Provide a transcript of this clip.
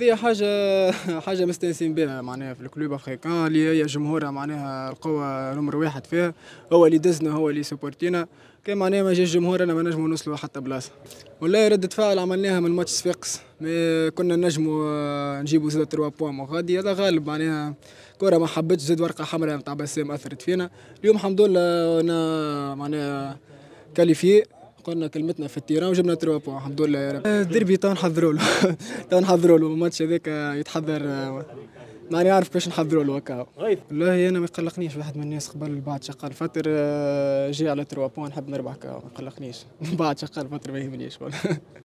هذه حاجة حاجة مستانسين بها معناها في الكلوب افريكان اللي هي جمهورها معناها القوة نمر واحد فيها هو اللي دزنا هو اللي سبورتينا كان معناها ما جاش الجمهور انا ما نجمو نوصلوا حتى بلاصة والله ردة فعل عملناها من ماتش صفاقس كنا نجمو آه، نجيبو زاد 3 بوان وغادي هذا غالب معناها كرة ما حبتش زاد ورقة حمراء نتاع بسام اثرت فينا اليوم الحمد لله انا معناها كاليفي قلنا كلمتنا في التيران وجبنا تروا بوان الحمد لله يا رب آه، الديربي تو نحضروا له تو نحضروا له الماتش هذاك يتحضر آه، ماني عارف باش نحضروا له هكا والله انا ما يقلقنيش واحد من الناس قبل بعد شقال فتر آه، جي على تروا بوان نحب نربح هكا ما يقلقنيش بعد شقال فتر ما يهمنيش